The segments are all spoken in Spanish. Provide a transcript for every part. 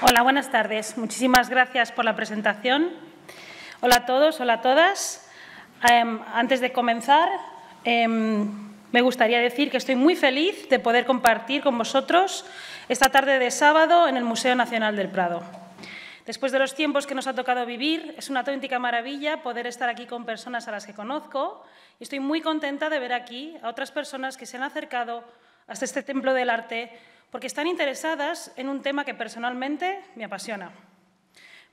Hola, buenas tardes. Muchísimas gracias por la presentación. Hola a todos, hola a todas. Em, antes de comenzar, em, me gustaría decir que estoy muy feliz de poder compartir con vosotros esta tarde de sábado en el Museo Nacional del Prado. Después de los tiempos que nos ha tocado vivir, es una auténtica maravilla poder estar aquí con personas a las que conozco y estoy muy contenta de ver aquí a otras personas que se han acercado hasta este templo del arte porque están interesadas en un tema que personalmente me apasiona.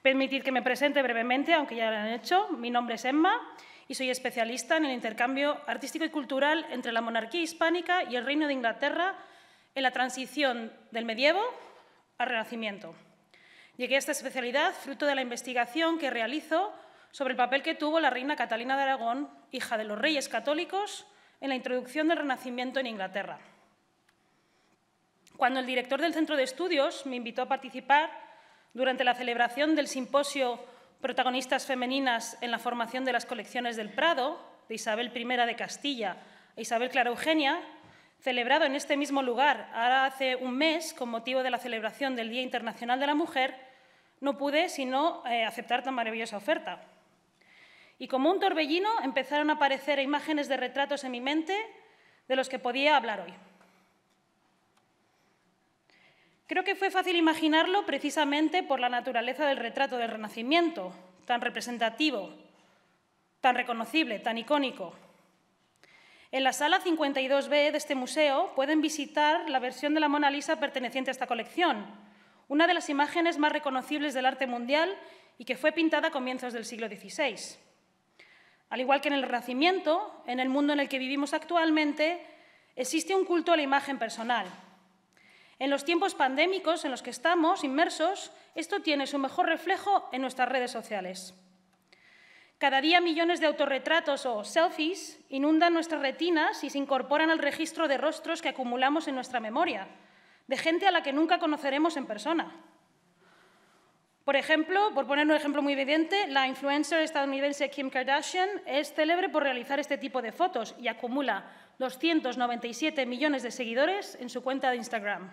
Permitid que me presente brevemente, aunque ya lo han hecho. Mi nombre es Emma y soy especialista en el intercambio artístico y cultural entre la monarquía hispánica y el Reino de Inglaterra en la transición del medievo al renacimiento. Llegué a esta especialidad fruto de la investigación que realizo sobre el papel que tuvo la reina Catalina de Aragón, hija de los reyes católicos, en la introducción del Renacimiento en Inglaterra. Cuando el director del centro de estudios me invitó a participar durante la celebración del simposio Protagonistas femeninas en la formación de las colecciones del Prado, de Isabel I de Castilla e Isabel Clara Eugenia, celebrado en este mismo lugar ahora hace un mes con motivo de la celebración del Día Internacional de la Mujer, no pude sino eh, aceptar tan maravillosa oferta. Y como un torbellino empezaron a aparecer imágenes de retratos en mi mente de los que podía hablar hoy. Creo que fue fácil imaginarlo precisamente por la naturaleza del retrato del Renacimiento, tan representativo, tan reconocible, tan icónico. En la sala 52B de este museo pueden visitar la versión de la Mona Lisa perteneciente a esta colección, una de las imágenes más reconocibles del arte mundial y que fue pintada a comienzos del siglo XVI. Al igual que en el Renacimiento, en el mundo en el que vivimos actualmente, existe un culto a la imagen personal, en los tiempos pandémicos en los que estamos inmersos, esto tiene su mejor reflejo en nuestras redes sociales. Cada día millones de autorretratos o selfies inundan nuestras retinas y se incorporan al registro de rostros que acumulamos en nuestra memoria, de gente a la que nunca conoceremos en persona. Por ejemplo, por poner un ejemplo muy evidente, la influencer estadounidense Kim Kardashian es célebre por realizar este tipo de fotos y acumula 297 millones de seguidores en su cuenta de Instagram.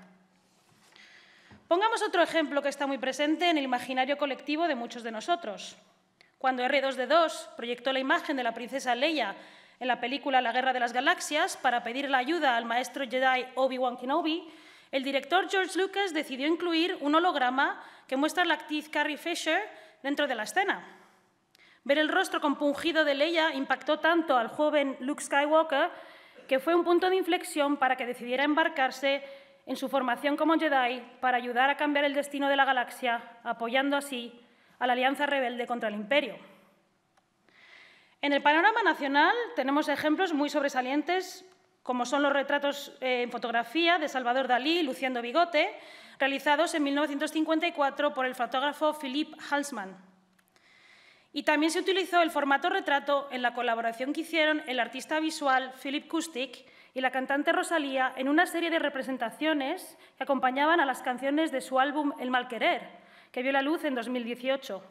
Pongamos otro ejemplo que está muy presente en el imaginario colectivo de muchos de nosotros. Cuando R2D2 proyectó la imagen de la princesa Leia en la película La Guerra de las Galaxias para pedir la ayuda al maestro Jedi Obi-Wan Kenobi, el director George Lucas decidió incluir un holograma que muestra a la actriz Carrie Fisher dentro de la escena. Ver el rostro compungido de Leia impactó tanto al joven Luke Skywalker que fue un punto de inflexión para que decidiera embarcarse en su formación como Jedi para ayudar a cambiar el destino de la galaxia, apoyando así a la Alianza Rebelde contra el Imperio. En el panorama nacional tenemos ejemplos muy sobresalientes como son los retratos eh, en fotografía de Salvador Dalí luciendo bigote, realizados en 1954 por el fotógrafo Philippe Halsman. Y también se utilizó el formato retrato en la colaboración que hicieron el artista visual Philippe Kustik y la cantante Rosalía en una serie de representaciones que acompañaban a las canciones de su álbum El Malquerer, que vio la luz en 2018.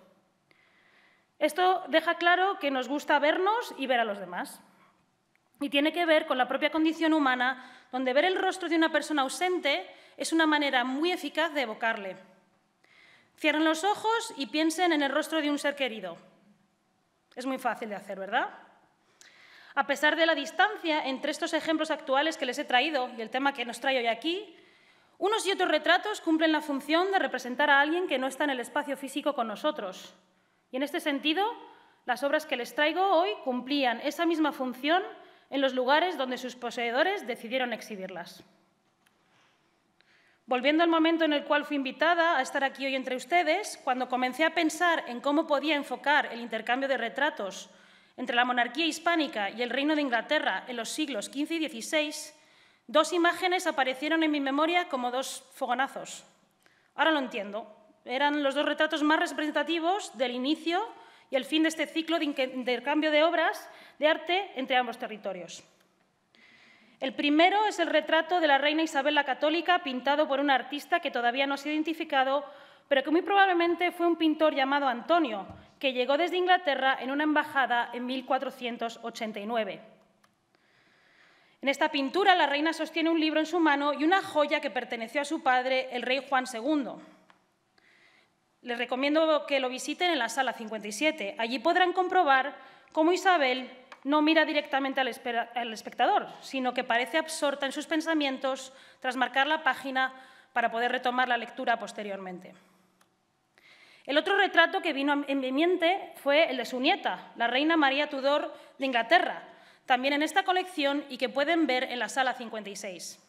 Esto deja claro que nos gusta vernos y ver a los demás y tiene que ver con la propia condición humana, donde ver el rostro de una persona ausente es una manera muy eficaz de evocarle. Cierren los ojos y piensen en el rostro de un ser querido. Es muy fácil de hacer, ¿verdad? A pesar de la distancia entre estos ejemplos actuales que les he traído y el tema que nos trae hoy aquí, unos y otros retratos cumplen la función de representar a alguien que no está en el espacio físico con nosotros. Y en este sentido, las obras que les traigo hoy cumplían esa misma función en los lugares donde sus poseedores decidieron exhibirlas. Volviendo al momento en el cual fui invitada a estar aquí hoy entre ustedes, cuando comencé a pensar en cómo podía enfocar el intercambio de retratos entre la monarquía hispánica y el Reino de Inglaterra en los siglos XV y XVI, dos imágenes aparecieron en mi memoria como dos fogonazos. Ahora lo entiendo. Eran los dos retratos más representativos del inicio y el fin de este ciclo de intercambio de obras de arte entre ambos territorios. El primero es el retrato de la reina Isabel la Católica pintado por un artista que todavía no se ha identificado, pero que muy probablemente fue un pintor llamado Antonio, que llegó desde Inglaterra en una embajada en 1489. En esta pintura la reina sostiene un libro en su mano y una joya que perteneció a su padre, el rey Juan II. Les recomiendo que lo visiten en la sala 57. Allí podrán comprobar cómo Isabel no mira directamente al, espectador, sino que parece absorta en sus pensamientos tras marcar la página para poder retomar la lectura posteriormente. El otro retrato que vino en mi mente fue el de su nieta, la reina María Tudor de Inglaterra, también en esta colección y que pueden ver en la sala 56.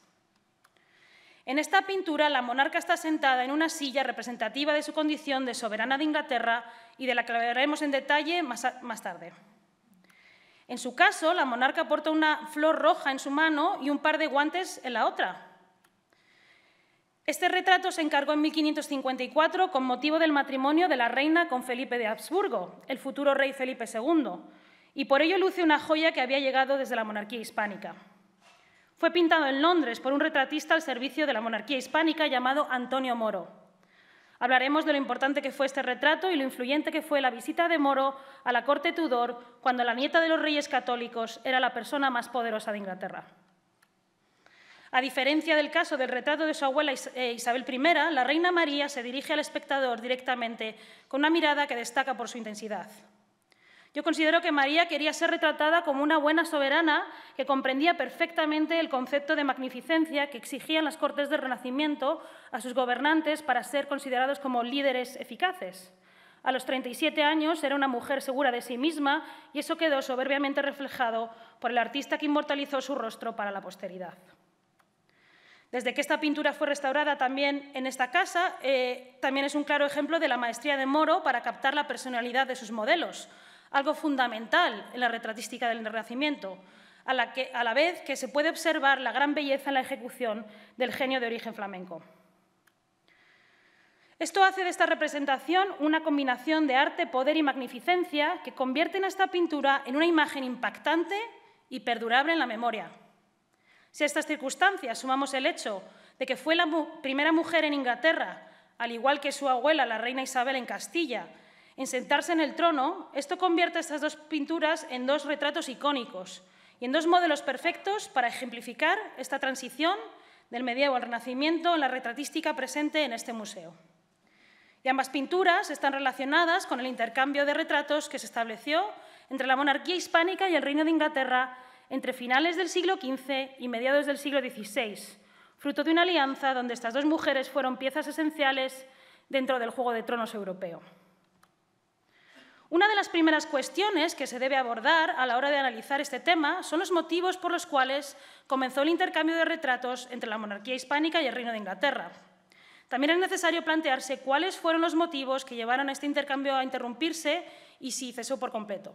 En esta pintura, la monarca está sentada en una silla representativa de su condición de soberana de Inglaterra y de la que hablaremos en detalle más tarde. En su caso, la monarca porta una flor roja en su mano y un par de guantes en la otra. Este retrato se encargó en 1554 con motivo del matrimonio de la reina con Felipe de Habsburgo, el futuro rey Felipe II, y por ello luce una joya que había llegado desde la monarquía hispánica. Fue pintado en Londres por un retratista al servicio de la monarquía hispánica llamado Antonio Moro. Hablaremos de lo importante que fue este retrato y lo influyente que fue la visita de Moro a la corte Tudor cuando la nieta de los reyes católicos era la persona más poderosa de Inglaterra. A diferencia del caso del retrato de su abuela eh, Isabel I, la reina María se dirige al espectador directamente con una mirada que destaca por su intensidad. Yo considero que María quería ser retratada como una buena soberana que comprendía perfectamente el concepto de magnificencia que exigían las cortes del Renacimiento a sus gobernantes para ser considerados como líderes eficaces. A los 37 años era una mujer segura de sí misma y eso quedó soberbiamente reflejado por el artista que inmortalizó su rostro para la posteridad. Desde que esta pintura fue restaurada también en esta casa, eh, también es un claro ejemplo de la maestría de Moro para captar la personalidad de sus modelos, algo fundamental en la retratística del Renacimiento, a la, vez que se puede observar la gran belleza en la ejecución del genio de origen flamenco. Esto hace de esta representación una combinación de arte, poder y magnificencia que convierten a esta pintura en una imagen impactante y perdurable en la memoria. Si a estas circunstancias sumamos el hecho de que fue la primera mujer en Inglaterra, al igual que su abuela, la reina Isabel en Castilla, en sentarse en el trono, esto convierte estas dos pinturas en dos retratos icónicos y en dos modelos perfectos para ejemplificar esta transición del medievo al renacimiento en la retratística presente en este museo. Y ambas pinturas están relacionadas con el intercambio de retratos que se estableció entre la monarquía hispánica y el Reino de Inglaterra entre finales del siglo XV y mediados del siglo XVI, fruto de una alianza donde estas dos mujeres fueron piezas esenciales dentro del Juego de Tronos europeo. Una de las primeras cuestiones que se debe abordar a la hora de analizar este tema son los motivos por los cuales comenzó el intercambio de retratos entre la monarquía hispánica y el Reino de Inglaterra. También es necesario plantearse cuáles fueron los motivos que llevaron a este intercambio a interrumpirse y si cesó por completo.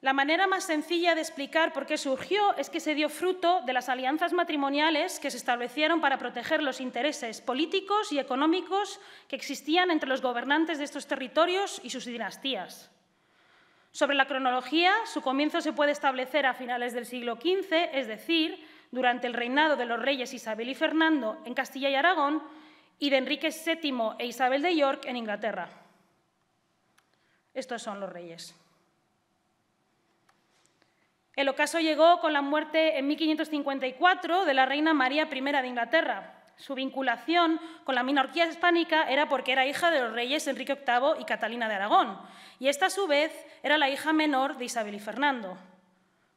La manera más sencilla de explicar por qué surgió es que se dio fruto de las alianzas matrimoniales que se establecieron para proteger los intereses políticos y económicos que existían entre los gobernantes de estos territorios y sus dinastías. Sobre la cronología, su comienzo se puede establecer a finales del siglo XV, es decir, durante el reinado de los reyes Isabel y Fernando en Castilla y Aragón y de Enrique VII e Isabel de York en Inglaterra. Estos son los reyes. El ocaso llegó con la muerte en 1554 de la reina María I de Inglaterra. Su vinculación con la minorquía hispánica era porque era hija de los reyes Enrique VIII y Catalina de Aragón, y esta a su vez era la hija menor de Isabel y Fernando.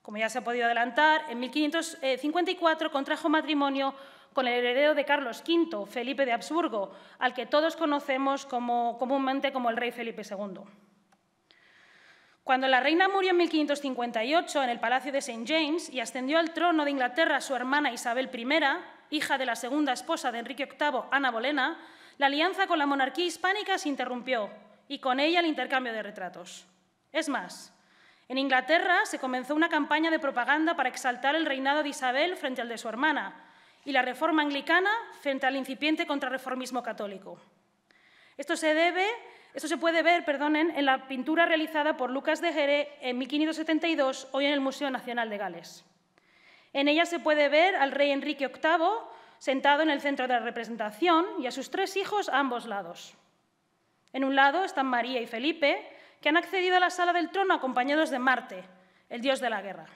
Como ya se ha podido adelantar, en 1554 contrajo matrimonio con el heredero de Carlos V, Felipe de Habsburgo, al que todos conocemos comúnmente como el rey Felipe II. Cuando la reina murió en 1558 en el Palacio de St. James y ascendió al trono de Inglaterra su hermana Isabel I, hija de la segunda esposa de Enrique VIII, Ana Bolena, la alianza con la monarquía hispánica se interrumpió y con ella el intercambio de retratos. Es más, en Inglaterra se comenzó una campaña de propaganda para exaltar el reinado de Isabel frente al de su hermana y la reforma anglicana frente al incipiente contrarreformismo católico. Esto se debe esto se puede ver, perdonen, en la pintura realizada por Lucas de Gere en 1572, hoy en el Museo Nacional de Gales. En ella se puede ver al rey Enrique VIII sentado en el centro de la representación y a sus tres hijos a ambos lados. En un lado están María y Felipe, que han accedido a la sala del trono acompañados de Marte, el dios de la guerra.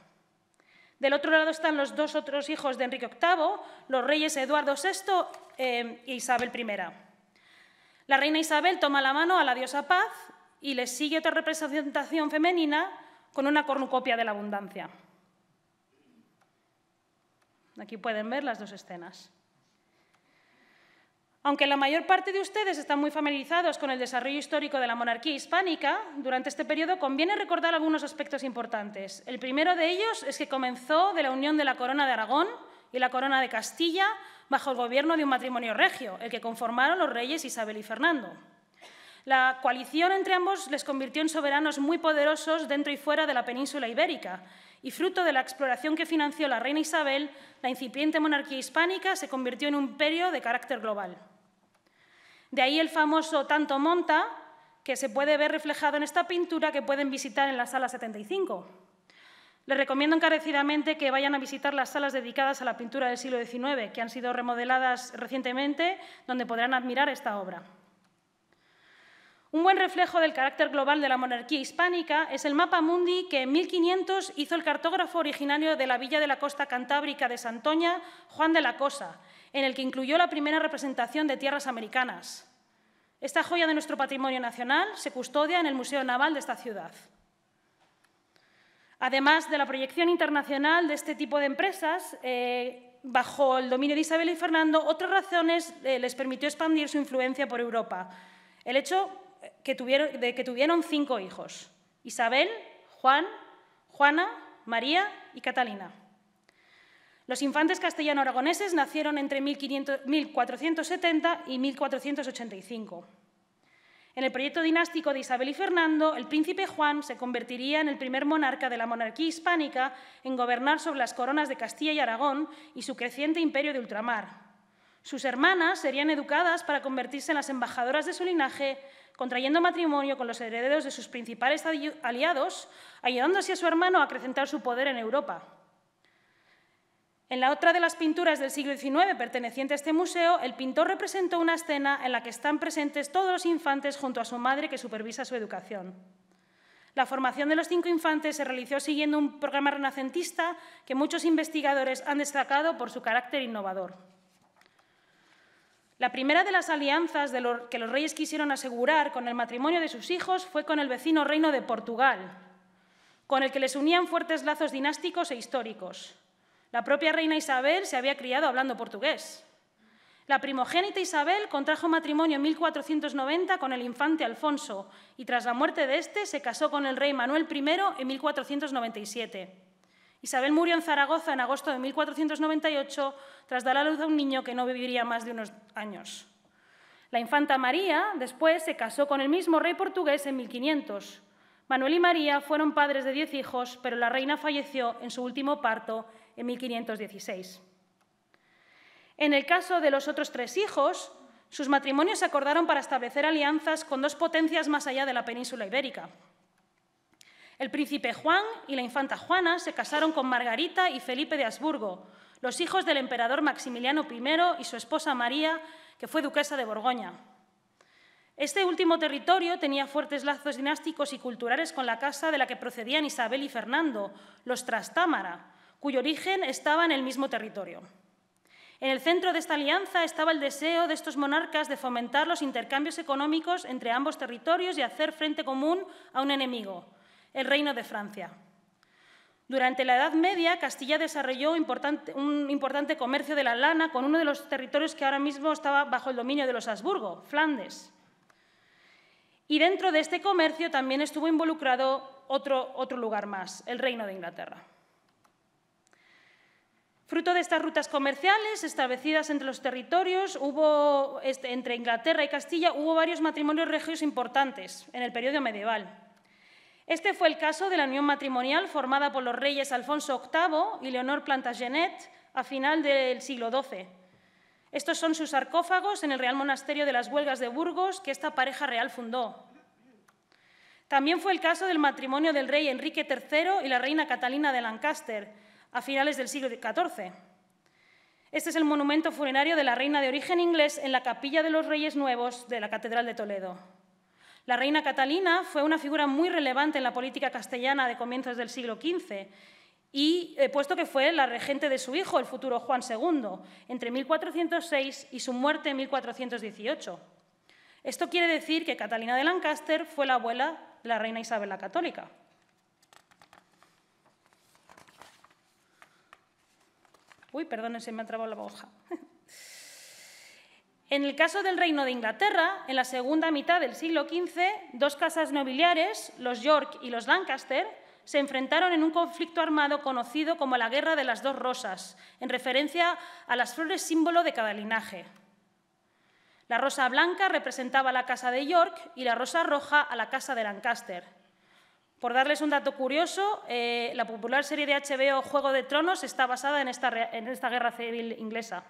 Del otro lado están los dos otros hijos de Enrique VIII, los reyes Eduardo VI eh, e Isabel I. La reina Isabel toma la mano a la diosa Paz y le sigue otra representación femenina con una cornucopia de la abundancia. Aquí pueden ver las dos escenas. Aunque la mayor parte de ustedes están muy familiarizados con el desarrollo histórico de la monarquía hispánica, durante este periodo conviene recordar algunos aspectos importantes. El primero de ellos es que comenzó de la unión de la Corona de Aragón y la Corona de Castilla bajo el gobierno de un matrimonio regio, el que conformaron los reyes Isabel y Fernando. La coalición entre ambos les convirtió en soberanos muy poderosos dentro y fuera de la península ibérica, y fruto de la exploración que financió la reina Isabel, la incipiente monarquía hispánica se convirtió en un imperio de carácter global. De ahí el famoso tanto monta, que se puede ver reflejado en esta pintura que pueden visitar en la sala 75. Les recomiendo encarecidamente que vayan a visitar las salas dedicadas a la pintura del siglo XIX, que han sido remodeladas recientemente, donde podrán admirar esta obra. Un buen reflejo del carácter global de la monarquía hispánica es el mapa mundi que en 1500 hizo el cartógrafo originario de la villa de la costa cantábrica de Santoña, Juan de la Cosa, en el que incluyó la primera representación de tierras americanas. Esta joya de nuestro patrimonio nacional se custodia en el Museo Naval de esta ciudad. Además de la proyección internacional de este tipo de empresas, eh, bajo el dominio de Isabel y Fernando, otras razones eh, les permitió expandir su influencia por Europa. El hecho eh, de que tuvieron cinco hijos, Isabel, Juan, Juana, María y Catalina. Los infantes castellano-aragoneses nacieron entre 1470 y 1485. En el proyecto dinástico de Isabel y Fernando, el príncipe Juan se convertiría en el primer monarca de la monarquía hispánica en gobernar sobre las coronas de Castilla y Aragón y su creciente imperio de ultramar. Sus hermanas serían educadas para convertirse en las embajadoras de su linaje, contrayendo matrimonio con los herederos de sus principales aliados, ayudándose a su hermano a acrecentar su poder en Europa. En la otra de las pinturas del siglo XIX perteneciente a este museo, el pintor representó una escena en la que están presentes todos los infantes junto a su madre que supervisa su educación. La formación de los cinco infantes se realizó siguiendo un programa renacentista que muchos investigadores han destacado por su carácter innovador. La primera de las alianzas que los reyes quisieron asegurar con el matrimonio de sus hijos fue con el vecino reino de Portugal, con el que les unían fuertes lazos dinásticos e históricos. La propia reina Isabel se había criado hablando portugués. La primogénita Isabel contrajo matrimonio en 1490 con el infante Alfonso y tras la muerte de este se casó con el rey Manuel I en 1497. Isabel murió en Zaragoza en agosto de 1498 tras dar a luz a un niño que no viviría más de unos años. La infanta María después se casó con el mismo rey portugués en 1500. Manuel y María fueron padres de diez hijos, pero la reina falleció en su último parto en 1516. En el caso de los otros tres hijos, sus matrimonios se acordaron para establecer alianzas con dos potencias más allá de la península ibérica. El príncipe Juan y la infanta Juana se casaron con Margarita y Felipe de Habsburgo, los hijos del emperador Maximiliano I y su esposa María, que fue duquesa de Borgoña. Este último territorio tenía fuertes lazos dinásticos y culturales con la casa de la que procedían Isabel y Fernando, los Trastámara, cuyo origen estaba en el mismo territorio. En el centro de esta alianza estaba el deseo de estos monarcas de fomentar los intercambios económicos entre ambos territorios y hacer frente común a un enemigo, el Reino de Francia. Durante la Edad Media, Castilla desarrolló un importante comercio de la lana con uno de los territorios que ahora mismo estaba bajo el dominio de los Habsburgo, Flandes. Y dentro de este comercio también estuvo involucrado otro, otro lugar más, el Reino de Inglaterra. Fruto de estas rutas comerciales establecidas entre los territorios, hubo, este, entre Inglaterra y Castilla, hubo varios matrimonios regios importantes en el periodo medieval. Este fue el caso de la unión matrimonial formada por los reyes Alfonso VIII y Leonor Plantagenet a final del siglo XII. Estos son sus sarcófagos en el Real Monasterio de las Huelgas de Burgos que esta pareja real fundó. También fue el caso del matrimonio del rey Enrique III y la reina Catalina de Lancaster, a finales del siglo XIV. Este es el monumento funerario de la reina de origen inglés en la Capilla de los Reyes Nuevos de la Catedral de Toledo. La reina Catalina fue una figura muy relevante en la política castellana de comienzos del siglo XV, y eh, puesto que fue la regente de su hijo, el futuro Juan II, entre 1406 y su muerte en 1418. Esto quiere decir que Catalina de Lancaster fue la abuela de la reina Isabel la Católica. Uy, perdón, se me ha trabado la hoja. En el caso del Reino de Inglaterra, en la segunda mitad del siglo XV, dos casas nobiliares, los York y los Lancaster, se enfrentaron en un conflicto armado conocido como la Guerra de las Dos Rosas, en referencia a las flores símbolo de cada linaje. La rosa blanca representaba la casa de York y la rosa roja a la casa de Lancaster. Por darles un dato curioso, eh, la popular serie de HBO Juego de Tronos está basada en esta, en esta guerra civil inglesa.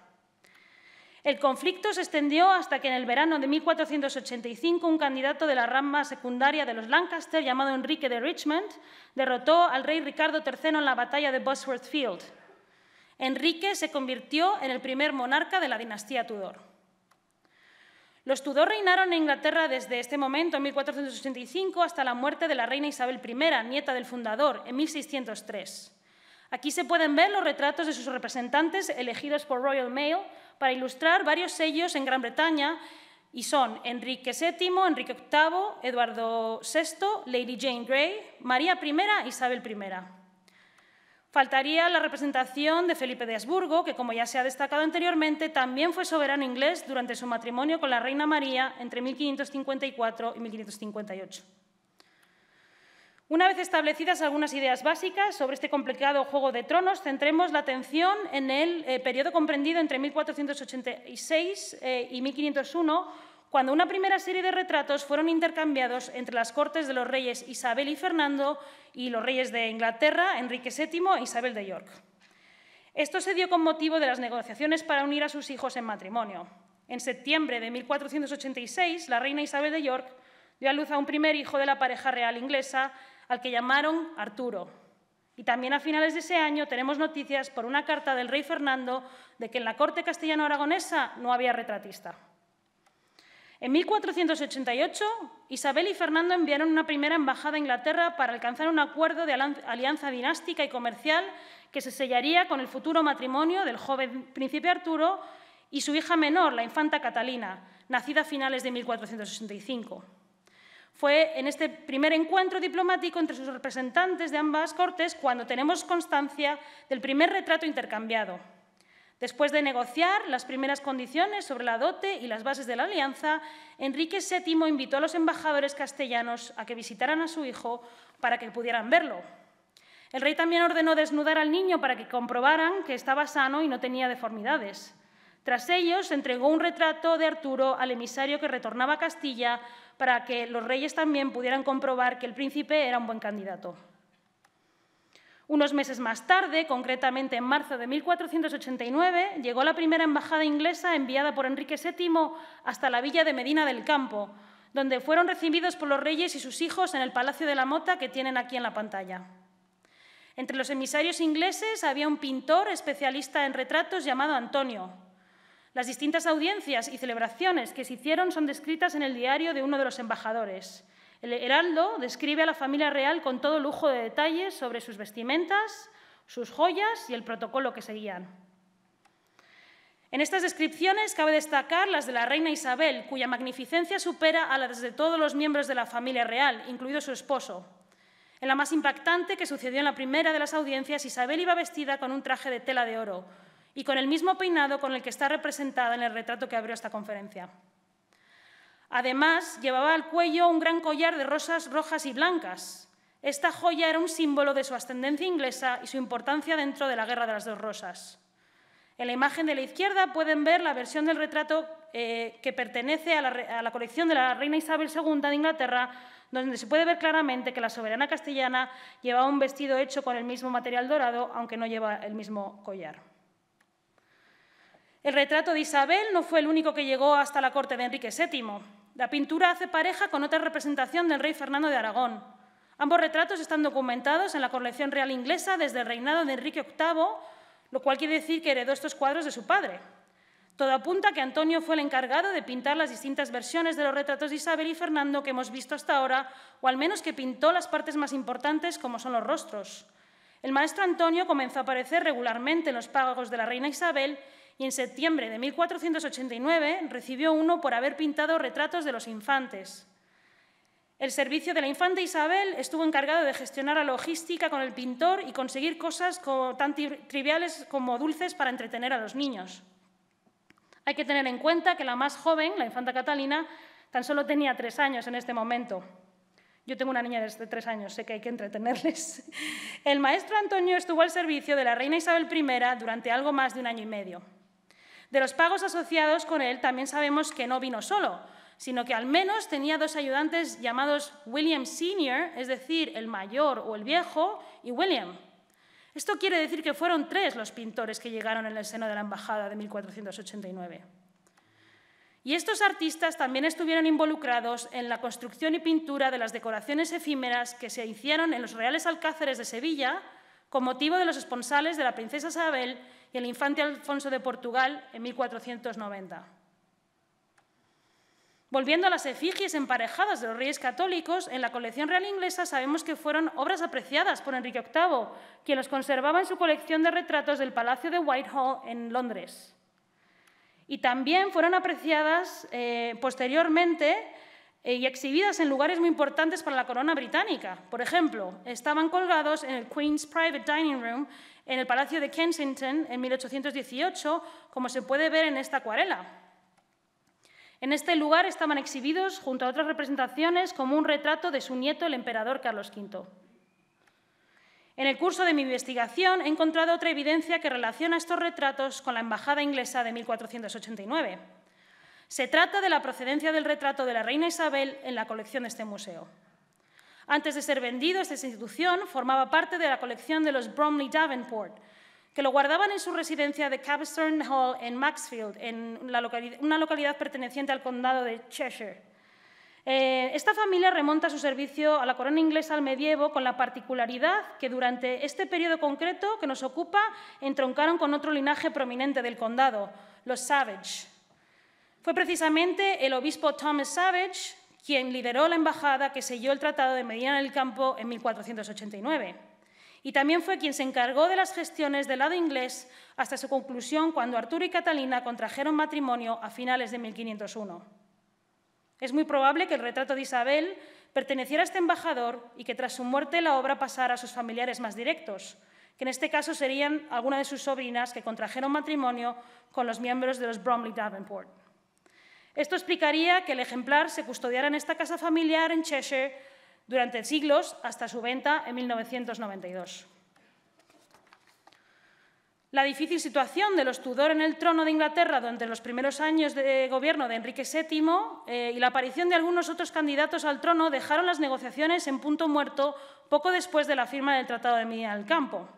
El conflicto se extendió hasta que en el verano de 1485 un candidato de la rama secundaria de los Lancaster, llamado Enrique de Richmond, derrotó al rey Ricardo III en la batalla de Bosworth Field. Enrique se convirtió en el primer monarca de la dinastía Tudor. Los Tudor reinaron en Inglaterra desde este momento, en 1485, hasta la muerte de la reina Isabel I, nieta del fundador, en 1603. Aquí se pueden ver los retratos de sus representantes elegidos por Royal Mail para ilustrar varios sellos en Gran Bretaña y son Enrique VII, Enrique VIII, Eduardo VI, Lady Jane Grey, María I e Isabel I. Faltaría la representación de Felipe de Habsburgo, que, como ya se ha destacado anteriormente, también fue soberano inglés durante su matrimonio con la reina María entre 1554 y 1558. Una vez establecidas algunas ideas básicas sobre este complicado juego de tronos, centremos la atención en el eh, periodo comprendido entre 1486 y 1501 cuando una primera serie de retratos fueron intercambiados entre las cortes de los reyes Isabel y Fernando y los reyes de Inglaterra, Enrique VII e Isabel de York. Esto se dio con motivo de las negociaciones para unir a sus hijos en matrimonio. En septiembre de 1486, la reina Isabel de York dio a luz a un primer hijo de la pareja real inglesa, al que llamaron Arturo. Y también a finales de ese año tenemos noticias por una carta del rey Fernando de que en la corte castellano-aragonesa no había retratista. En 1488, Isabel y Fernando enviaron una primera embajada a Inglaterra para alcanzar un acuerdo de alianza dinástica y comercial que se sellaría con el futuro matrimonio del joven príncipe Arturo y su hija menor, la infanta Catalina, nacida a finales de 1465. Fue en este primer encuentro diplomático entre sus representantes de ambas cortes cuando tenemos constancia del primer retrato intercambiado, Después de negociar las primeras condiciones sobre la dote y las bases de la alianza, Enrique VII invitó a los embajadores castellanos a que visitaran a su hijo para que pudieran verlo. El rey también ordenó desnudar al niño para que comprobaran que estaba sano y no tenía deformidades. Tras ello, se entregó un retrato de Arturo al emisario que retornaba a Castilla para que los reyes también pudieran comprobar que el príncipe era un buen candidato. Unos meses más tarde, concretamente en marzo de 1489, llegó la primera embajada inglesa enviada por Enrique VII hasta la villa de Medina del Campo, donde fueron recibidos por los reyes y sus hijos en el Palacio de la Mota que tienen aquí en la pantalla. Entre los emisarios ingleses había un pintor especialista en retratos llamado Antonio. Las distintas audiencias y celebraciones que se hicieron son descritas en el diario de uno de los embajadores. El heraldo describe a la familia real con todo lujo de detalles sobre sus vestimentas, sus joyas y el protocolo que seguían. En estas descripciones cabe destacar las de la reina Isabel, cuya magnificencia supera a las de todos los miembros de la familia real, incluido su esposo. En la más impactante que sucedió en la primera de las audiencias, Isabel iba vestida con un traje de tela de oro y con el mismo peinado con el que está representada en el retrato que abrió esta conferencia. Además, llevaba al cuello un gran collar de rosas rojas y blancas. Esta joya era un símbolo de su ascendencia inglesa y su importancia dentro de la Guerra de las Dos Rosas. En la imagen de la izquierda pueden ver la versión del retrato eh, que pertenece a la, a la, colección de la reina Isabel II de Inglaterra, donde se puede ver claramente que la soberana castellana llevaba un vestido hecho con el mismo material dorado, aunque no lleva el mismo collar. El retrato de Isabel no fue el único que llegó hasta la corte de Enrique VII. La pintura hace pareja con otra representación del rey Fernando de Aragón. Ambos retratos están documentados en la colección real inglesa desde el reinado de Enrique VIII, lo cual quiere decir que heredó estos cuadros de su padre. Todo apunta a que Antonio fue el encargado de pintar las distintas versiones de los retratos de Isabel y Fernando que hemos visto hasta ahora, o al menos que pintó las partes más importantes como son los rostros. El maestro Antonio comenzó a aparecer regularmente en los pagos de la reina Isabel y en septiembre de 1489 recibió uno por haber pintado retratos de los infantes. El servicio de la infanta Isabel estuvo encargado de gestionar la logística con el pintor y conseguir cosas tan triviales como dulces para entretener a los niños. Hay que tener en cuenta que la más joven, la infanta Catalina, tan solo tenía tres años en este momento. Yo tengo una niña de este, tres años, sé que hay que entretenerles. El maestro Antonio estuvo al servicio de la reina Isabel I durante algo más de un año y medio. De los pagos asociados con él también sabemos que no vino solo, sino que al menos tenía dos ayudantes llamados William Sr., es decir, el mayor o el viejo, y William. Esto quiere decir que fueron tres los pintores que llegaron en el seno de la Embajada de 1489. Y estos artistas también estuvieron involucrados en la construcción y pintura de las decoraciones efímeras que se hicieron en los Reales Alcáceres de Sevilla con motivo de los esponsales de la princesa Isabel el infante Alfonso de Portugal en 1490. Volviendo a las efigies emparejadas de los reyes católicos, en la colección real inglesa sabemos que fueron obras apreciadas por Enrique VIII, quien los conservaba en su colección de retratos del Palacio de Whitehall en Londres. Y también fueron apreciadas eh, posteriormente eh, y exhibidas en lugares muy importantes para la corona británica. Por ejemplo, estaban colgados en el Queen's Private Dining Room en el Palacio de Kensington en 1818, como se puede ver en esta acuarela. En este lugar estaban exhibidos, junto a otras representaciones, como un retrato de su nieto, el emperador Carlos V. En el curso de mi investigación he encontrado otra evidencia que relaciona estos retratos con la Embajada inglesa de 1489. Se trata de la procedencia del retrato de la reina Isabel en la colección de este museo. Antes de ser vendido, esta institución formaba parte de la colección de los Bromley Davenport, que lo guardaban en su residencia de Capstone Hall en Maxfield, en una localidad perteneciente al condado de Cheshire. Eh, esta familia remonta su servicio a la corona inglesa al medievo con la particularidad que durante este periodo concreto que nos ocupa entroncaron con otro linaje prominente del condado, los Savage. Fue precisamente el obispo Thomas Savage quien lideró la embajada que selló el Tratado de Medina el Campo en 1489. Y también fue quien se encargó de las gestiones del lado inglés hasta su conclusión cuando Arturo y Catalina contrajeron matrimonio a finales de 1501. Es muy probable que el retrato de Isabel perteneciera a este embajador y que tras su muerte la obra pasara a sus familiares más directos, que en este caso serían algunas de sus sobrinas que contrajeron matrimonio con los miembros de los Bromley Davenport. Esto explicaría que el ejemplar se custodiara en esta casa familiar en Cheshire durante siglos hasta su venta en 1992. La difícil situación de los Tudor en el trono de Inglaterra durante los primeros años de gobierno de Enrique VII eh, y la aparición de algunos otros candidatos al trono dejaron las negociaciones en punto muerto poco después de la firma del Tratado de Medina del Campo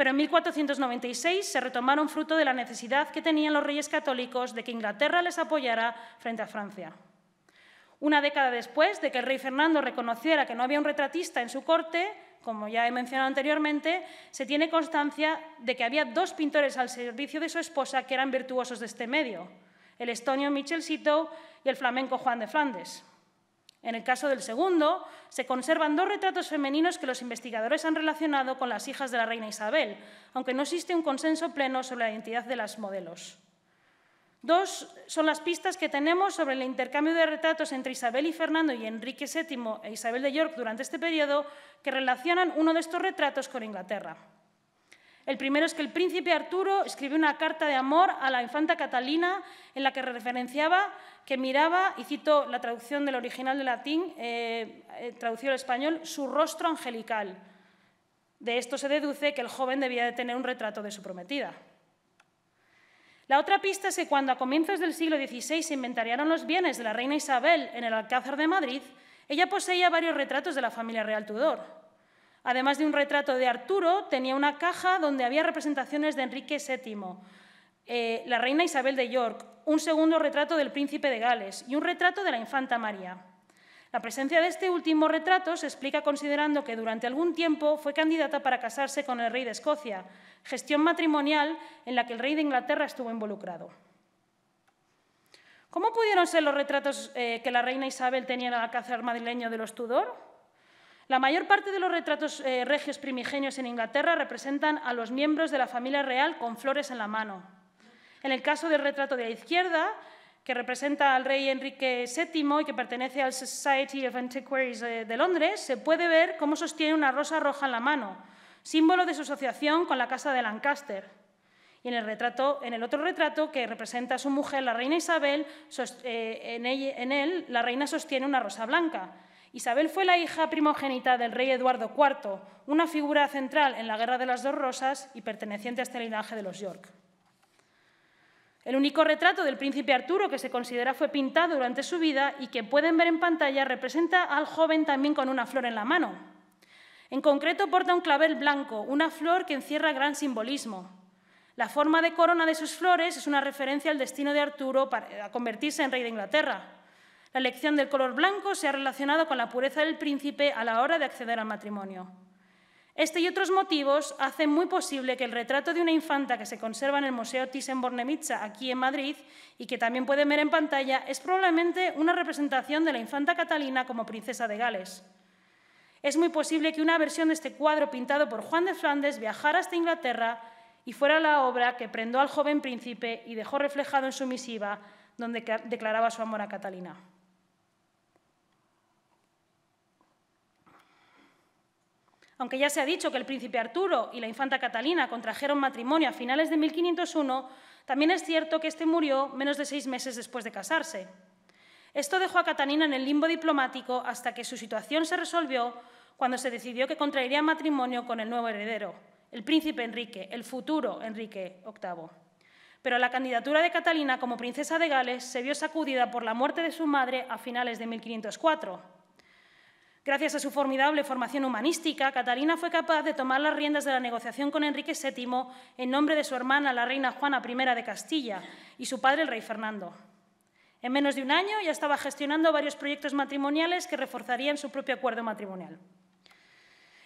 pero en 1496 se retomaron fruto de la necesidad que tenían los reyes católicos de que Inglaterra les apoyara frente a Francia. Una década después de que el rey Fernando reconociera que no había un retratista en su corte, como ya he mencionado anteriormente, se tiene constancia de que había dos pintores al servicio de su esposa que eran virtuosos de este medio, el estonio Michel Sito y el flamenco Juan de Flandes. En el caso del segundo, se conservan dos retratos femeninos que los investigadores han relacionado con las hijas de la reina Isabel, aunque no existe un consenso pleno sobre la identidad de las modelos. Dos son las pistas que tenemos sobre el intercambio de retratos entre Isabel y Fernando y Enrique VII e Isabel de York durante este periodo que relacionan uno de estos retratos con Inglaterra. El primero es que el príncipe Arturo escribió una carta de amor a la infanta Catalina en la que referenciaba que miraba, y cito la traducción del original de latín, eh, eh, traducido al español, su rostro angelical. De esto se deduce que el joven debía de tener un retrato de su prometida. La otra pista es que cuando a comienzos del siglo XVI se inventariaron los bienes de la reina Isabel en el Alcázar de Madrid, ella poseía varios retratos de la familia real Tudor. Además de un retrato de Arturo, tenía una caja donde había representaciones de Enrique VII, eh, la reina Isabel de York, un segundo retrato del príncipe de Gales y un retrato de la infanta María. La presencia de este último retrato se explica considerando que durante algún tiempo fue candidata para casarse con el rey de Escocia, gestión matrimonial en la que el rey de Inglaterra estuvo involucrado. ¿Cómo pudieron ser los retratos eh, que la reina Isabel tenía en el alcázar madrileño de los Tudor? La mayor parte de los retratos eh, regios primigenios en Inglaterra representan a los miembros de la familia real con flores en la mano. En el caso del retrato de la izquierda, que representa al rey Enrique VII y que pertenece al Society of Antiquaries eh, de Londres, se puede ver cómo sostiene una rosa roja en la mano, símbolo de su asociación con la casa de Lancaster. Y en el otro retrato, que representa a su mujer, la reina Isabel, eh, en, él la reina sostiene una rosa blanca, Isabel fue la hija primogénita del rey Eduardo IV, una figura central en la Guerra de las Dos Rosas y perteneciente a este linaje de los York. El único retrato del príncipe Arturo que se considera fue pintado durante su vida y que pueden ver en pantalla representa al joven también con una flor en la mano. En concreto porta un clavel blanco, una flor que encierra gran simbolismo. La forma de corona de sus flores es una referencia al destino de Arturo para, convertirse en rey de Inglaterra. La elección del color blanco se ha relacionado con la pureza del príncipe a la hora de acceder al matrimonio. Este y otros motivos hacen muy posible que el retrato de una infanta que se conserva en el Museo Thyssen-Bornemisza aquí en Madrid y que también pueden ver en pantalla es probablemente una representación de la infanta Catalina como princesa de Gales. Es muy posible que una versión de este cuadro pintado por Juan de Flandes viajara hasta Inglaterra y fuera la obra que prendó al joven príncipe y dejó reflejado en su misiva donde declaraba su amor a Catalina. Aunque ya se ha dicho que el príncipe Arturo y la infanta Catalina contrajeron matrimonio a finales de 1501, también es cierto que este murió menos de seis meses después de casarse. Esto dejó a Catalina en el limbo diplomático hasta que su situación se resolvió cuando se decidió que contraería matrimonio con el nuevo heredero, el príncipe Enrique, el futuro Enrique VIII. Pero la candidatura de Catalina como princesa de Gales se vio sacudida por la muerte de su madre a finales de 1504. Gracias a su formidable formación humanística, Catalina fue capaz de tomar las riendas de la negociación con Enrique VII en nombre de su hermana, la reina Juana I de Castilla, y su padre, el rey Fernando. En menos de un año ya estaba gestionando varios proyectos matrimoniales que reforzarían su propio acuerdo matrimonial.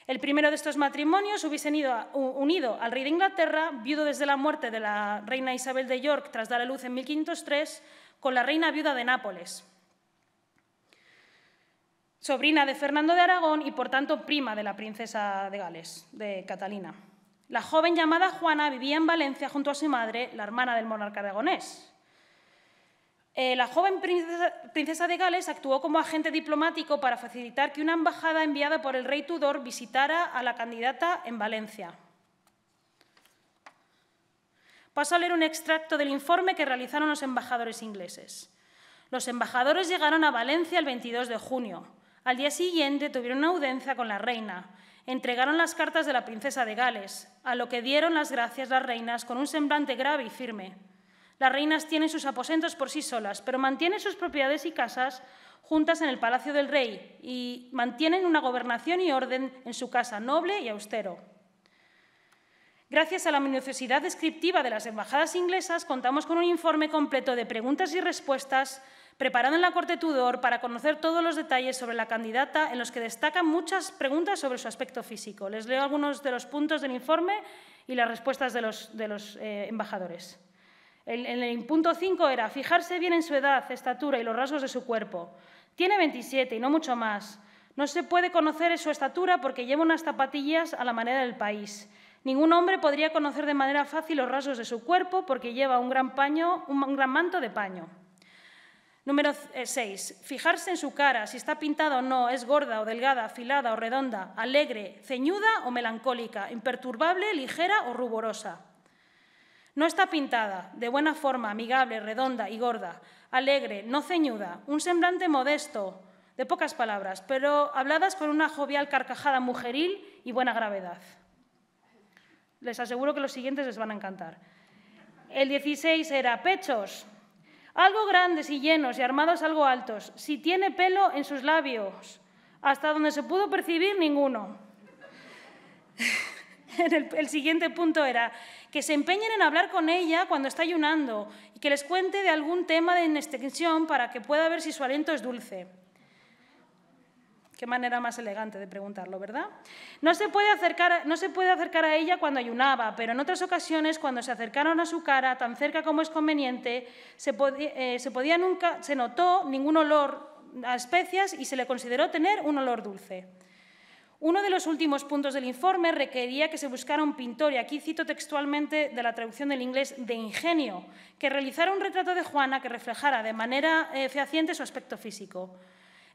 El primero de estos matrimonios hubiese ido unido al rey de Inglaterra, viudo desde la muerte de la reina Isabel de York tras dar a luz en 1503, con la reina viuda de Nápoles, sobrina de Fernando de Aragón y por tanto prima de la princesa de Gales, de Catalina. La joven llamada Juana vivía en Valencia junto a su madre, la hermana del monarca aragonés. Eh, la joven princesa, princesa, de Gales actuó como agente diplomático para facilitar que una embajada enviada por el rey Tudor visitara a la candidata en Valencia. Paso a leer un extracto del informe que realizaron los embajadores ingleses. Los embajadores llegaron a Valencia el 22 de junio. Al día siguiente tuvieron una audiencia con la reina. Entregaron las cartas de la princesa de Gales, a lo que dieron las gracias las reinas con un semblante grave y firme. Las reinas tienen sus aposentos por sí solas, pero mantienen sus propiedades y casas juntas en el palacio del rey y mantienen una gobernación y orden en su casa noble y austero. Gracias a la minuciosidad descriptiva de las embajadas inglesas, contamos con un informe completo de preguntas y respuestas preparado en la Corte Tudor para conocer todos los detalles sobre la candidata, en los que destacan muchas preguntas sobre su aspecto físico. Les leo algunos de los puntos del informe y las respuestas de los, eh, embajadores. el punto 5 era fijarse bien en su edad, estatura y los rasgos de su cuerpo. Tiene 27 y no mucho más. No se puede conocer su estatura porque lleva unas zapatillas a la manera del país. Ningún hombre podría conocer de manera fácil los rasgos de su cuerpo porque lleva un gran paño, un gran manto de paño. Número 6. Eh, Fijarse en su cara, si está pintada o no, es gorda o delgada, afilada o redonda, alegre, ceñuda o melancólica, imperturbable, ligera o ruborosa. No está pintada, de buena forma, amigable, redonda y gorda, alegre, no ceñuda, un semblante modesto, de pocas palabras, pero habladas con una jovial carcajada mujeril y buena gravedad. Les aseguro que los siguientes les van a encantar. El 16 era pechos, algo grandes y llenos y armados algo altos, si tiene pelo en sus labios, hasta donde se pudo percibir ninguno. el, siguiente punto era que se empeñen en hablar con ella cuando está ayunando y que les cuente de algún tema de inextensión para que pueda ver si su aliento es dulce. Qué manera más elegante de preguntarlo, ¿verdad? No se, puede acercar, no se puede acercar a ella cuando ayunaba, pero en otras ocasiones, cuando se acercaron a su cara, tan cerca como es conveniente, eh, se, podía nunca, se notó ningún olor a especias y se le consideró tener un olor dulce. Uno de los últimos puntos del informe requería que se buscara un pintor, y aquí cito textualmente de la traducción del inglés, de ingenio, que realizara un retrato de Juana que reflejara de manera eh, fehaciente su aspecto físico.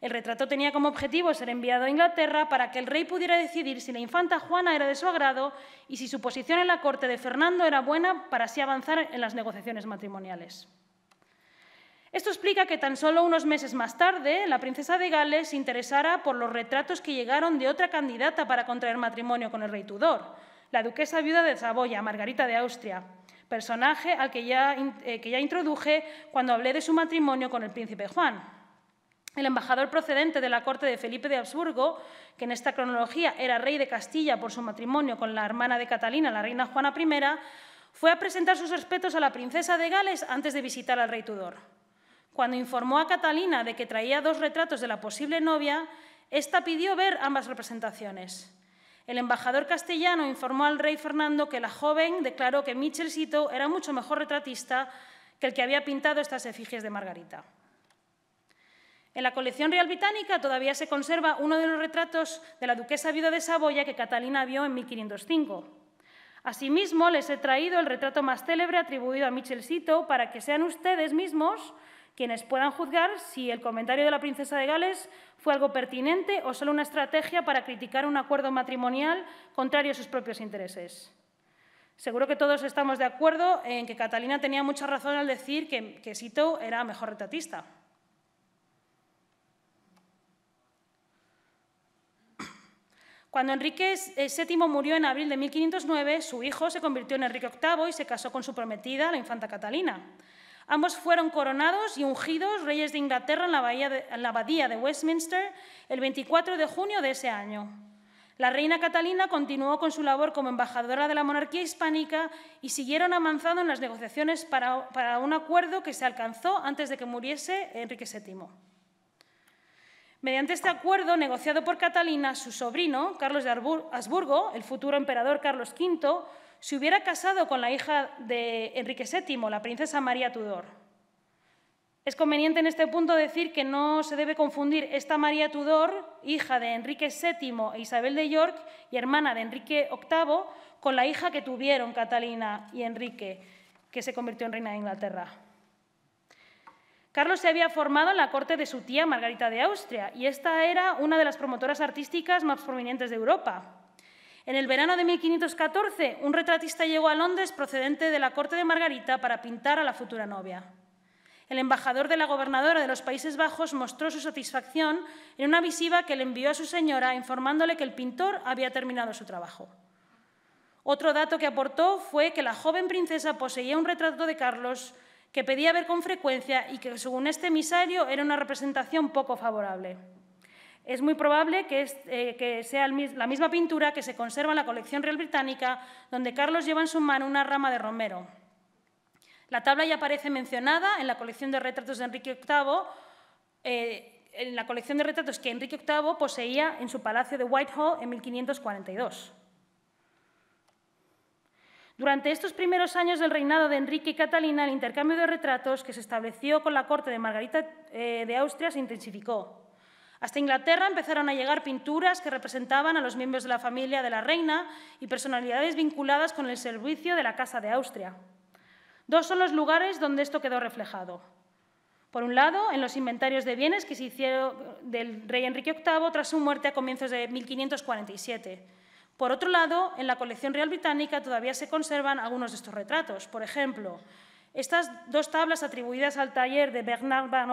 El retrato tenía como objetivo ser enviado a Inglaterra para que el rey pudiera decidir si la infanta Juana era de su agrado y si su posición en la corte de Fernando era buena para así avanzar en las negociaciones matrimoniales. Esto explica que tan solo unos meses más tarde la princesa de Gales se interesara por los retratos que llegaron de otra candidata para contraer matrimonio con el rey Tudor, la duquesa viuda de Saboya, Margarita de Austria, personaje al que ya, eh, que ya introduje cuando hablé de su matrimonio con el príncipe Juan. El embajador procedente de la corte de Felipe de Habsburgo, que en esta cronología era rey de Castilla por su matrimonio con la hermana de Catalina, la reina Juana I, fue a presentar sus respetos a la princesa de Gales antes de visitar al rey Tudor. Cuando informó a Catalina de que traía dos retratos de la posible novia, esta pidió ver ambas representaciones. El embajador castellano informó al rey Fernando que la joven declaró que Michel era mucho mejor retratista que el que había pintado estas efigies de Margarita. En la colección real británica todavía se conserva uno de los retratos de la duquesa viuda de Saboya que Catalina vio en 1505. Asimismo, les he traído el retrato más célebre atribuido a Michel Sito para que sean ustedes mismos quienes puedan juzgar si el comentario de la princesa de Gales fue algo pertinente o solo una estrategia para criticar un acuerdo matrimonial contrario a sus propios intereses. Seguro que todos estamos de acuerdo en que Catalina tenía mucha razón al decir que, que Sito era mejor retratista. Cuando Enrique VII eh, murió en abril de 1509, su hijo se convirtió en Enrique VIII y se casó con su prometida, la infanta Catalina. Ambos fueron coronados y ungidos reyes de Inglaterra en la, abadía de Westminster el 24 de junio de ese año. La reina Catalina continuó con su labor como embajadora de la monarquía hispánica y siguieron avanzando en las negociaciones para un acuerdo que se alcanzó antes de que muriese Enrique VII. Mediante este acuerdo negociado por Catalina, su sobrino, Carlos de Habsburgo, el futuro emperador Carlos V, se hubiera casado con la hija de Enrique VII, la princesa María Tudor. Es conveniente en este punto decir que no se debe confundir esta María Tudor, hija de Enrique VII e Isabel de York y hermana de Enrique VIII, con la hija que tuvieron Catalina y Enrique, que se convirtió en reina de Inglaterra. Carlos se había formado en la corte de su tía Margarita de Austria y esta era una de las promotoras artísticas más prominentes de Europa. En el verano de 1514, un retratista llegó a Londres procedente de la corte de Margarita para pintar a la futura novia. El embajador de la gobernadora de los Países Bajos mostró su satisfacción en una visiva que le envió a su señora informándole que el pintor había terminado su trabajo. Otro dato que aportó fue que la joven princesa poseía un retrato de Carlos que pedía ver con frecuencia y que, según este emisario, era una representación poco favorable. Es muy probable que, eh, sea la misma pintura que se conserva en la colección real británica, donde Carlos lleva en su mano una rama de romero. La tabla ya aparece mencionada en la colección de retratos de Enrique VIII, eh, en la colección de retratos que Enrique VIII poseía en su palacio de Whitehall en 1542. Durante estos primeros años del reinado de Enrique y Catalina, el intercambio de retratos que se estableció con la corte de Margarita eh, de Austria se intensificó. Hasta Inglaterra empezaron a llegar pinturas que representaban a los miembros de la familia de la reina y personalidades vinculadas con el servicio de la Casa de Austria. Dos son los lugares donde esto quedó reflejado. Por un lado, en los inventarios de bienes que se hicieron del rey Enrique VIII tras su muerte a comienzos de 1547 por otro lado, en la colección real británica todavía se conservan algunos de estos retratos. Por ejemplo, estas dos tablas atribuidas al taller de Bernard Van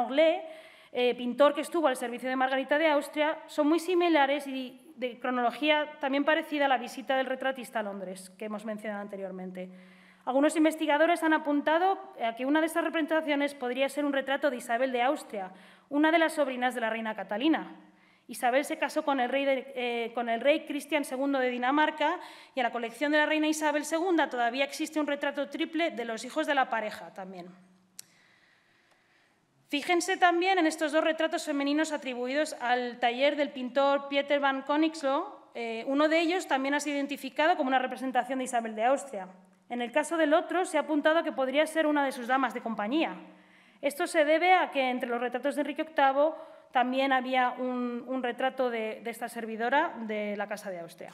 eh, pintor que estuvo al servicio de Margarita de Austria, son muy similares y de cronología también parecida a la visita del retratista a Londres, que hemos mencionado anteriormente. Algunos investigadores han apuntado a que una de estas representaciones podría ser un retrato de Isabel de Austria, una de las sobrinas de la reina Catalina. Isabel se casó con el, rey eh, Cristian II de Dinamarca y en la colección de la reina Isabel II todavía existe un retrato triple de los hijos de la pareja también. Fíjense también en estos dos retratos femeninos atribuidos al taller del pintor Pieter van Konigsloh. Eh, uno de ellos también ha sido identificado como una representación de Isabel de Austria. En el caso del otro, se ha apuntado que podría ser una de sus damas de compañía. Esto se debe a que entre los retratos de Enrique VIII también había un, retrato de, de esta servidora de la Casa de Austria.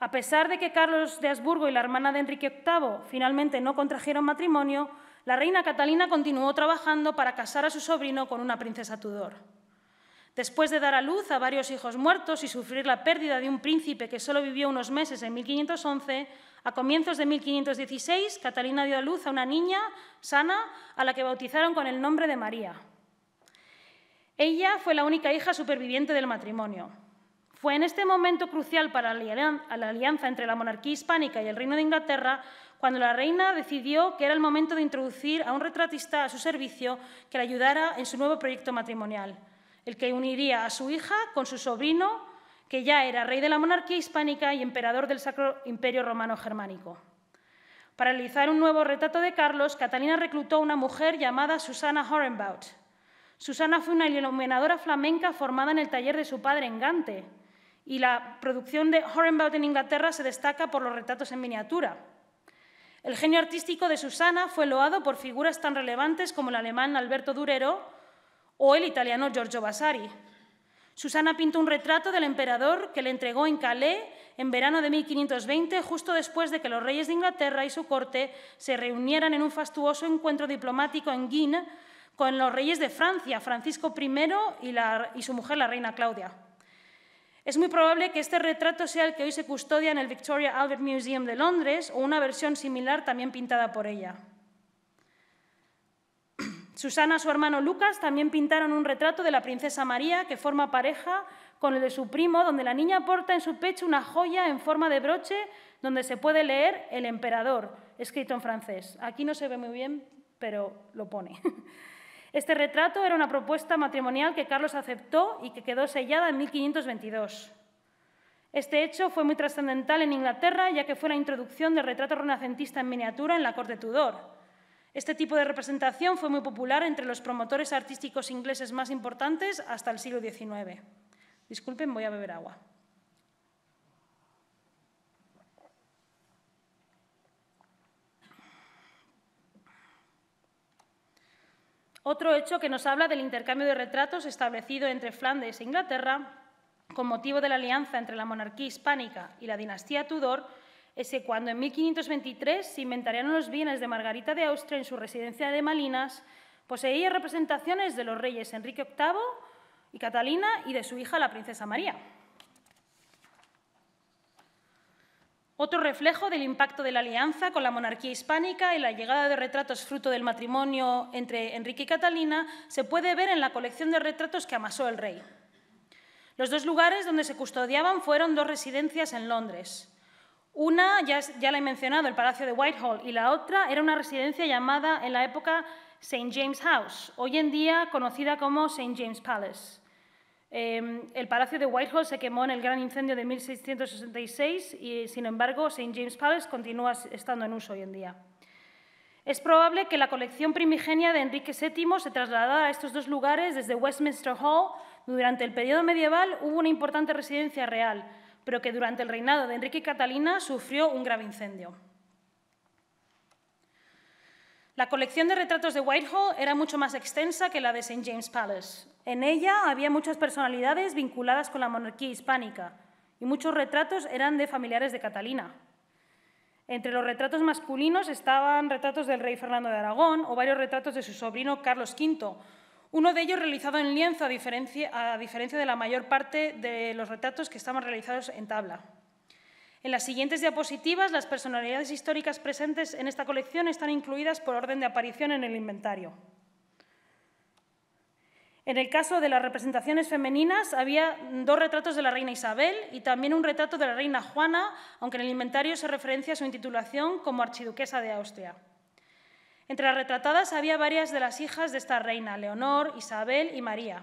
A pesar de que Carlos de Habsburgo y la hermana de Enrique VIII finalmente no contrajeron matrimonio, la reina Catalina continuó trabajando para casar a su sobrino con una princesa Tudor. Después de dar a luz a varios hijos muertos y sufrir la pérdida de un príncipe que solo vivió unos meses en 1511, a comienzos de 1516, Catalina dio a luz a una niña sana a la que bautizaron con el nombre de María. Ella fue la única hija superviviente del matrimonio. Fue en este momento crucial para la alianza entre la monarquía hispánica y el Reino de Inglaterra cuando la reina decidió que era el momento de introducir a un retratista a su servicio que la ayudara en su nuevo proyecto matrimonial, el que uniría a su hija con su sobrino que ya era rey de la monarquía hispánica y emperador del Sacro Imperio Romano Germánico. Para realizar un nuevo retrato de Carlos, Catalina reclutó a una mujer llamada Susana Horenbaut. Susana fue una iluminadora flamenca formada en el taller de su padre en Gante, y la producción de Horenbaut en Inglaterra se destaca por los retratos en miniatura. El genio artístico de Susana fue loado por figuras tan relevantes como el alemán Alberto Durero o el italiano Giorgio Vasari. Susana pintó un retrato del emperador que le entregó en Calais en verano de 1520, justo después de que los reyes de Inglaterra y su corte se reunieran en un fastuoso encuentro diplomático en Guinea con los reyes de Francia, Francisco I y, y su mujer, la reina Claudia. Es muy probable que este retrato sea el que hoy se custodia en el Victoria Albert Museum de Londres o una versión similar también pintada por ella. Susana, y su hermano Lucas, también pintaron un retrato de la princesa María que forma pareja con el de su primo, donde la niña porta en su pecho una joya en forma de broche donde se puede leer El emperador, escrito en francés. Aquí no se ve muy bien, pero lo pone. Este retrato era una propuesta matrimonial que Carlos aceptó y que quedó sellada en 1522. Este hecho fue muy trascendental en Inglaterra, ya que fue la introducción del retrato renacentista en miniatura en la corte Tudor. Este tipo de representación fue muy popular entre los promotores artísticos ingleses más importantes hasta el siglo XIX. Disculpen, voy a beber agua. Otro hecho que nos habla del intercambio de retratos establecido entre Flandes e Inglaterra con motivo de la alianza entre la monarquía hispánica y la dinastía Tudor que cuando en 1523 se inventariaron los bienes de Margarita de Austria en su residencia de Malinas, poseía representaciones de los reyes Enrique VIII y Catalina y de su hija la princesa María. Otro reflejo del impacto de la alianza con la monarquía hispánica y la llegada de retratos fruto del matrimonio entre Enrique y Catalina se puede ver en la colección de retratos que amasó el rey. Los dos lugares donde se custodiaban fueron dos residencias en Londres. Una, ya, la he mencionado, el Palacio de Whitehall, y la otra era una residencia llamada en la época St. James House, hoy en día conocida como St. James Palace. Em, el Palacio de Whitehall se quemó en el gran incendio de 1666 y, sin embargo, St. James Palace continúa estando en uso hoy en día. Es probable que la colección primigenia de Enrique VII se trasladara a estos dos lugares desde Westminster Hall. Durante el periodo medieval hubo una importante residencia real, pero que durante el reinado de Enrique y Catalina sufrió un grave incendio. La colección de retratos de Whitehall era mucho más extensa que la de St. James Palace. En ella había muchas personalidades vinculadas con la monarquía hispánica y muchos retratos eran de familiares de Catalina. Entre los retratos masculinos estaban retratos del rey Fernando de Aragón o varios retratos de su sobrino Carlos V, uno de ellos realizado en lienzo, a diferencia, de la mayor parte de los retratos que estaban realizados en tabla. En las siguientes diapositivas, las personalidades históricas presentes en esta colección están incluidas por orden de aparición en el inventario. En el caso de las representaciones femeninas, había dos retratos de la reina Isabel y también un retrato de la reina Juana, aunque en el inventario se referencia a su intitulación como archiduquesa de Austria. Entre las retratadas había varias de las hijas de esta reina, Leonor, Isabel y María.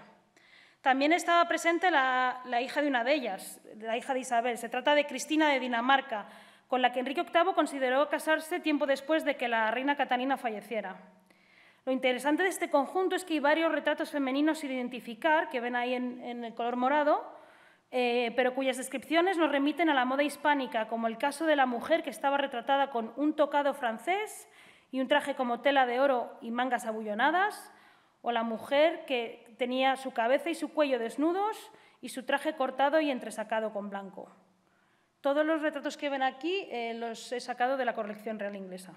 También estaba presente la, hija de una de ellas, la hija de Isabel. Se trata de Cristina de Dinamarca, con la que Enrique VIII consideró casarse tiempo después de que la reina Catalina falleciera. Lo interesante de este conjunto es que hay varios retratos femeninos sin identificar, que ven ahí en, el color morado, eh, pero cuyas descripciones nos remiten a la moda hispánica, como el caso de la mujer que estaba retratada con un tocado francés y un traje como tela de oro y mangas abullonadas, o la mujer que tenía su cabeza y su cuello desnudos y su traje cortado y entresacado con blanco. Todos los retratos que ven aquí eh, los he sacado de la colección real inglesa.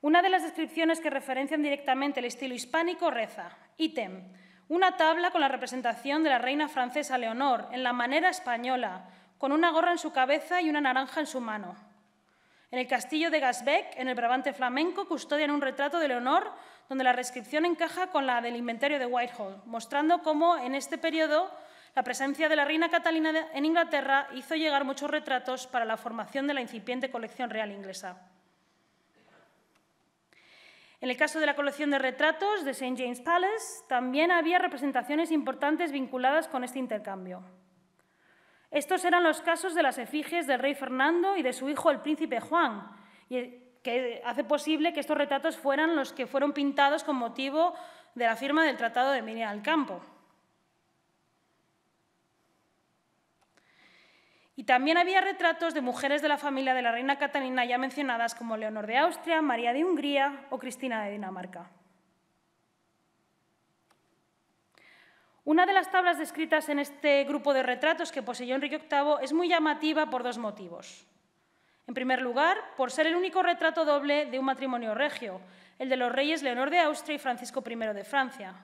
Una de las descripciones que referencian directamente el estilo hispánico reza, ítem, una tabla con la representación de la reina francesa Leonor en la manera española, con una gorra en su cabeza y una naranja en su mano. En el castillo de Gasbeck, en el Brabante flamenco, custodian un retrato de Leonor donde la rescripción encaja con la del inventario de Whitehall, mostrando cómo en este periodo la presencia de la reina Catalina en Inglaterra hizo llegar muchos retratos para la formación de la incipiente colección real inglesa. En el caso de la colección de retratos de St. James Palace, también había representaciones importantes vinculadas con este intercambio. Estos eran los casos de las efigies del rey Fernando y de su hijo el príncipe Juan, eh, que hace posible que estos retratos fueran los que fueron pintados con motivo de la firma del Tratado de Mineral al Campo. Y también había retratos de mujeres de la familia de la reina Catalina ya mencionadas como Leonor de Austria, María de Hungría o Cristina de Dinamarca. Una de las tablas descritas en este grupo de retratos que poseyó Enrique VIII es muy llamativa por dos motivos. En primer lugar, por ser el único retrato doble de un matrimonio regio, el de los reyes Leonor de Austria y Francisco I de Francia.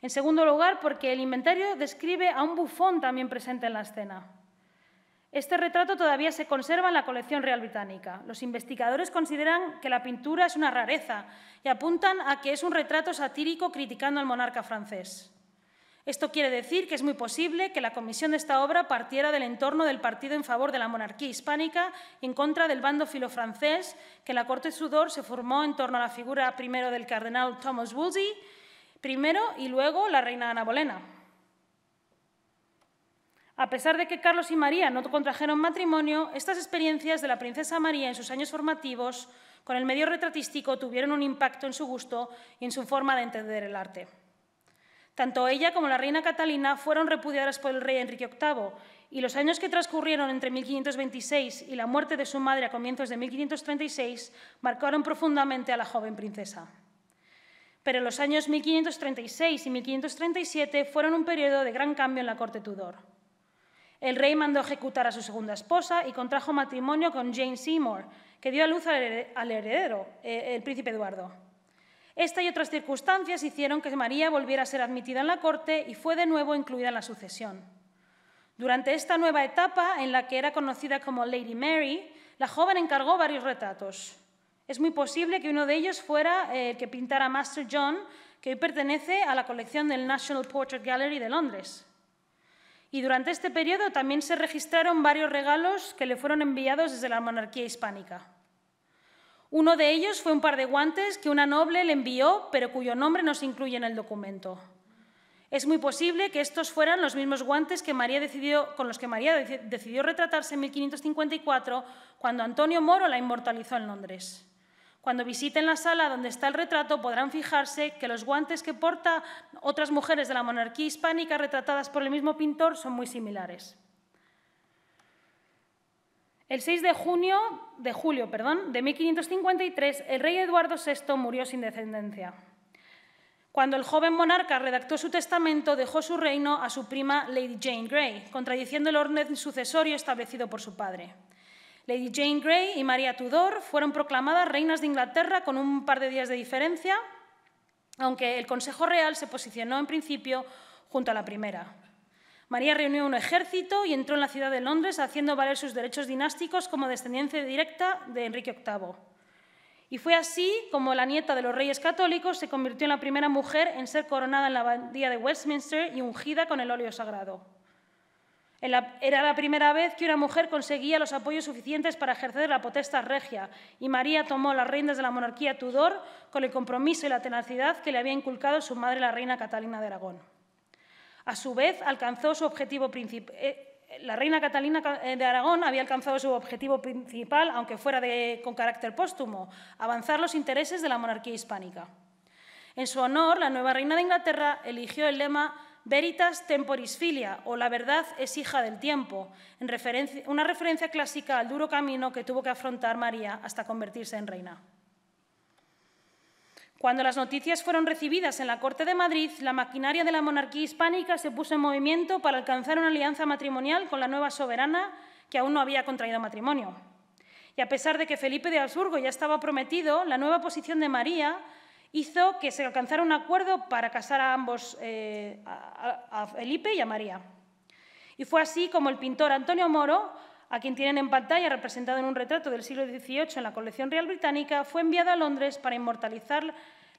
En segundo lugar, porque el inventario describe a un bufón también presente en la escena. Este retrato todavía se conserva en la colección real británica. Los investigadores consideran que la pintura es una rareza y apuntan a que es un retrato satírico criticando al monarca francés. Esto quiere decir que es muy posible que la comisión de esta obra partiera del entorno del partido en favor de la monarquía hispánica en contra del bando filofrancés, que en la corte sudor se formó en torno a la figura primero del cardenal Thomas Wolsey, primero y luego la reina Ana Bolena. A pesar de que Carlos y María no contrajeron matrimonio, estas experiencias de la princesa María en sus años formativos con el medio retratístico tuvieron un impacto en su gusto y en su forma de entender el arte. Tanto ella como la reina Catalina fueron repudiadas por el rey Enrique VIII y los años que transcurrieron entre 1526 y la muerte de su madre a comienzos de 1536 marcaron profundamente a la joven princesa. Pero los años 1536 y 1537 fueron un periodo de gran cambio en la corte Tudor. El rey mandó ejecutar a su segunda esposa y contrajo matrimonio con Jane Seymour, que dio a luz al heredero, eh, el príncipe Eduardo. Esta y otras circunstancias hicieron que María volviera a ser admitida en la corte y fue de nuevo incluida en la sucesión. Durante esta nueva etapa, en la que era conocida como Lady Mary, la joven encargó varios retratos. Es muy posible que uno de ellos fuera el que pintara Master John, que hoy pertenece a la colección del National Portrait Gallery de Londres. Y durante este periodo también se registraron varios regalos que le fueron enviados desde la monarquía hispánica. Uno de ellos fue un par de guantes que una noble le envió, pero cuyo nombre no se incluye en el documento. Es muy posible que estos fueran los mismos guantes que María con los que María decidió retratarse en 1554, cuando Antonio Moro la inmortalizó en Londres. Cuando visiten la sala donde está el retrato podrán fijarse que los guantes que porta otras mujeres de la monarquía hispánica retratadas por el mismo pintor son muy similares. El 6 de, junio, de julio de 1553, el rey Eduardo VI murió sin descendencia. Cuando el joven monarca redactó su testamento, dejó su reino a su prima Lady Jane Grey, contradiciendo el orden sucesorio establecido por su padre. Lady Jane Grey y María Tudor fueron proclamadas reinas de Inglaterra con un par de días de diferencia, aunque el Consejo Real se posicionó en principio junto a la primera. María reunió un ejército y entró en la ciudad de Londres haciendo valer sus derechos dinásticos como descendiente directa de Enrique VIII. Y fue así como la nieta de los reyes católicos se convirtió en la primera mujer en ser coronada en la abadía de Westminster y ungida con el óleo sagrado. Era la primera vez que una mujer conseguía los apoyos suficientes para ejercer la potestad regia, y María tomó las riendas de la monarquía Tudor con el compromiso y la tenacidad que le había inculcado su madre, la reina Catalina de Aragón. A su vez, alcanzó eh, eh, La reina Catalina eh, de Aragón había alcanzado su objetivo principal, aunque fuera con carácter póstumo, avanzar los intereses de la monarquía hispánica. En su honor, la nueva reina de Inglaterra eligió el lema Veritas temporis filia, o la verdad es hija del tiempo, una referencia clásica al duro camino que tuvo que afrontar María hasta convertirse en reina. Cuando las noticias fueron recibidas en la Corte de Madrid, la maquinaria de la monarquía hispánica se puso en movimiento para alcanzar una alianza matrimonial con la nueva soberana que aún no había contraído matrimonio. Y a pesar de que Felipe de Habsburgo ya estaba prometido, la nueva posición de María hizo que se alcanzara un acuerdo para casar a ambos, eh, a Felipe y a María. Y fue así como el pintor Antonio Moro a quien tienen en pantalla representado en un retrato del siglo XVIII en la colección real británica, fue enviada a Londres para inmortalizar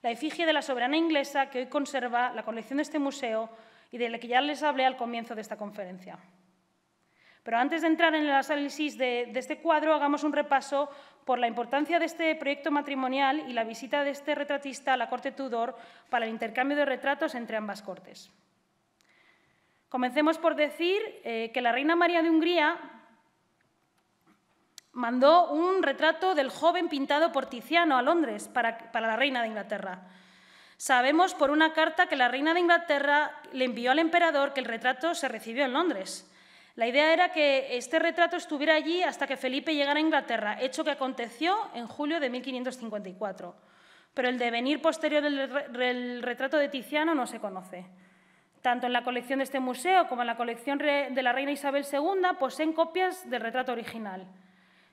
la efigie de la soberana inglesa que hoy conserva la colección de este museo y de la que ya les hablé al comienzo de esta conferencia. Pero antes de entrar en el análisis de, este cuadro, hagamos un repaso por la importancia de este proyecto matrimonial y la visita de este retratista a la corte Tudor para el intercambio de retratos entre ambas cortes. Comencemos por decir eh, que la reina María de Hungría mandó un retrato del joven pintado por Tiziano a Londres para, la reina de Inglaterra. Sabemos por una carta que la reina de Inglaterra le envió al emperador que el retrato se recibió en Londres. La idea era que este retrato estuviera allí hasta que Felipe llegara a Inglaterra, hecho que aconteció en julio de 1554. Pero el devenir posterior del, retrato de Tiziano no se conoce. Tanto en la colección de este museo como en la colección de la reina Isabel II poseen copias del retrato original.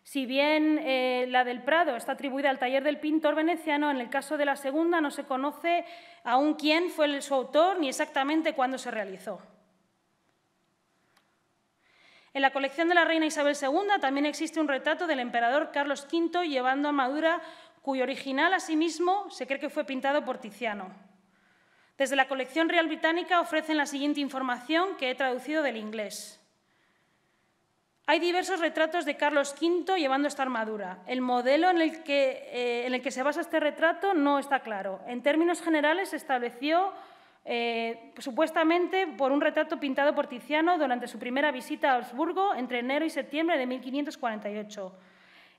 Si bien eh, la del Prado está atribuida al taller del pintor veneciano, en el caso de la segunda no se conoce aún quién fue su autor ni exactamente cuándo se realizó. En la colección de la reina Isabel II también existe un retrato del emperador Carlos V llevando a madura cuyo original asimismo se cree que fue pintado por Tiziano. Desde la colección real británica ofrecen la siguiente información que he traducido del inglés. Hay diversos retratos de Carlos V llevando esta armadura. El modelo eh, en el, que, se basa este retrato no está claro. En términos generales, se estableció eh, supuestamente por un retrato pintado por Tiziano durante su primera visita a Augsburgo entre enero y septiembre de 1548.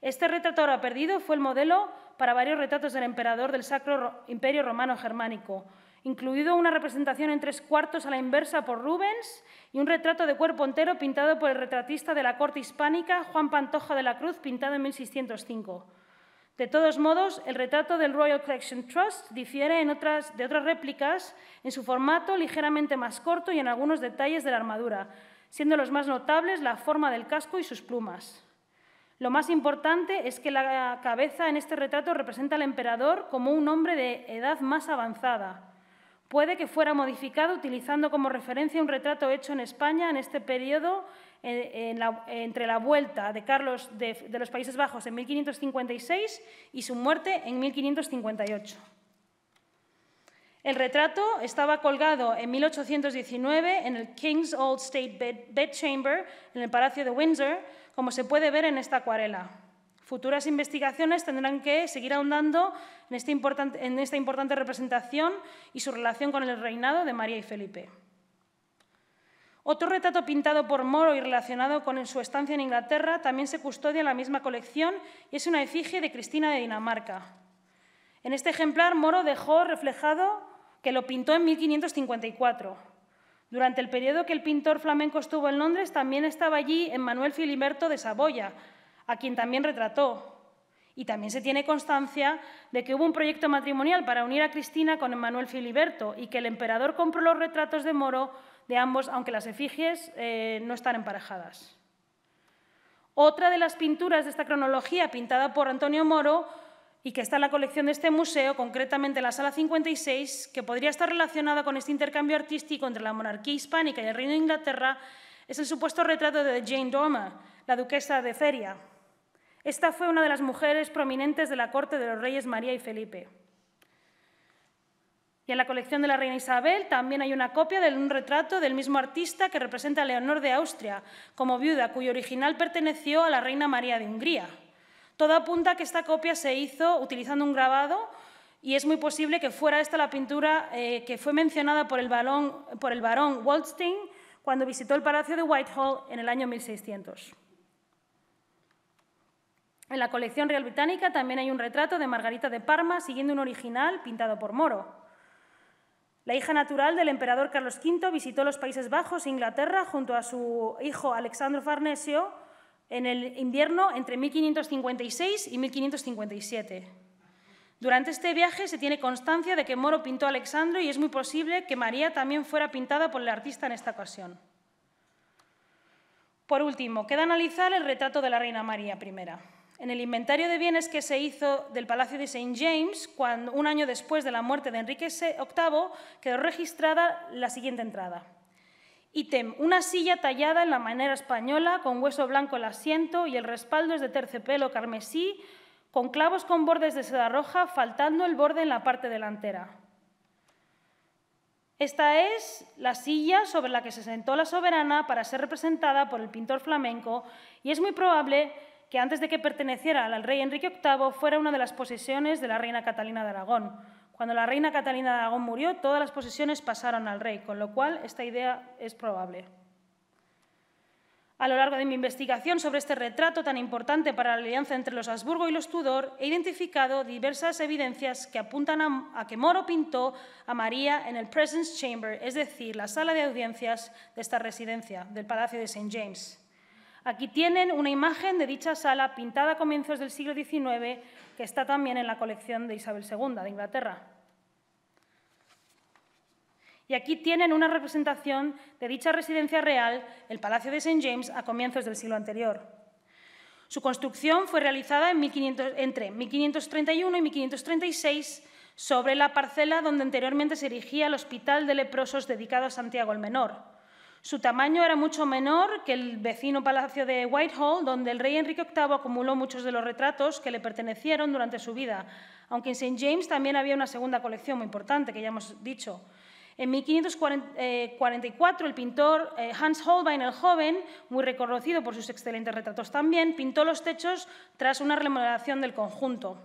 Este retrato ahora perdido fue el modelo para varios retratos del emperador del Sacro Imperio Romano Germánico, incluido una representación en tres cuartos a la inversa por Rubens y un retrato de cuerpo entero pintado por el retratista de la corte hispánica Juan Pantoja de la Cruz, pintado en 1605. De todos modos, el retrato del Royal Collection Trust difiere de otras réplicas en su formato ligeramente más corto y en algunos detalles de la armadura, siendo los más notables la forma del casco y sus plumas. Lo más importante es que la cabeza en este retrato representa al emperador como un hombre de edad más avanzada, Puede que fuera modificado utilizando como referencia un retrato hecho en España en este periodo entre la vuelta de Carlos de, los Países Bajos en 1556 y su muerte en 1558. El retrato estaba colgado en 1819 en el King's Old State Bedchamber, en el Palacio de Windsor, como se puede ver en esta acuarela. Futuras investigaciones tendrán que seguir ahondando este en, esta importante representación y su relación con el reinado de María y Felipe. Otro retrato pintado por Moro y relacionado con su estancia en Inglaterra también se custodia en la misma colección y es una efigie de Cristina de Dinamarca. En este ejemplar, Moro dejó reflejado que lo pintó en 1554. Durante el periodo que el pintor flamenco estuvo en Londres, también estaba allí en Manuel Filiberto de Saboya, a quien también retrató. Y también se tiene constancia de que hubo un proyecto matrimonial para unir a Cristina con Emanuel Filiberto y que el emperador compró los retratos de Moro de ambos, aunque las efigies eh, no están emparejadas. Otra de las pinturas de esta cronología, pintada por Antonio Moro, y que está en la colección de este museo, concretamente en la sala 56, que podría estar relacionada con este intercambio artístico entre la monarquía hispánica y el Reino de Inglaterra, es el supuesto retrato de Jane Dormer, la duquesa de Feria. Esta fue una de las mujeres prominentes de la corte de los reyes María y Felipe. Y en la colección de la reina Isabel también hay una copia de un retrato del mismo artista que representa a Leonor de Austria como viuda, cuyo original perteneció a la reina María de Hungría. Todo apunta a que esta copia se hizo utilizando un grabado y es muy posible que fuera esta la pintura eh, que fue mencionada por el, por el barón Waldstein cuando visitó el Palacio de Whitehall en el año 1600. En la colección real británica también hay un retrato de Margarita de Parma siguiendo un original pintado por Moro. La hija natural del emperador Carlos V visitó los Países Bajos e Inglaterra junto a su hijo Alexandro Farnesio en el invierno entre 1556 y 1557. Durante este viaje se tiene constancia de que Moro pintó a Alexandro y es muy posible que María también fuera pintada por el artista en esta ocasión. Por último, queda analizar el retrato de la reina María I. En el inventario de bienes que se hizo del Palacio de St. James, cuando, un año después de la muerte de Enrique VIII, quedó registrada la siguiente entrada. Ítem, una silla tallada en la manera española, con hueso blanco el asiento y el respaldo es de terciopelo carmesí, con clavos con bordes de seda roja, faltando el borde en la parte delantera. Esta es la silla sobre la que se sentó la soberana para ser representada por el pintor flamenco y es muy probable que antes de que perteneciera al rey Enrique VIII fuera una de las posesiones de la reina Catalina de Aragón. Cuando la reina Catalina de Aragón murió, todas las posesiones pasaron al rey, con lo cual esta idea es probable. A lo largo de mi investigación sobre este retrato tan importante para la alianza entre los Habsburgo y los Tudor, he identificado diversas evidencias que apuntan a, que Moro pintó a María en el Presence Chamber, es decir, la sala de audiencias de esta residencia, del Palacio de St. James. Aquí tienen una imagen de dicha sala pintada a comienzos del siglo XIX que está también en la colección de Isabel II de Inglaterra. Y aquí tienen una representación de dicha residencia real, el Palacio de St. James, a comienzos del siglo anterior. Su construcción fue realizada en entre 1531 y 1536 sobre la parcela donde anteriormente se erigía el Hospital de Leprosos dedicado a Santiago el Menor su tamaño era mucho menor que el vecino palacio de Whitehall, donde el rey Enrique VIII acumuló muchos de los retratos que le pertenecieron durante su vida, aunque en St. James también había una segunda colección muy importante, que ya hemos dicho. En 1544, eh, el pintor eh, Hans Holbein el Joven, muy reconocido por sus excelentes retratos también, pintó los techos tras una remodelación del conjunto.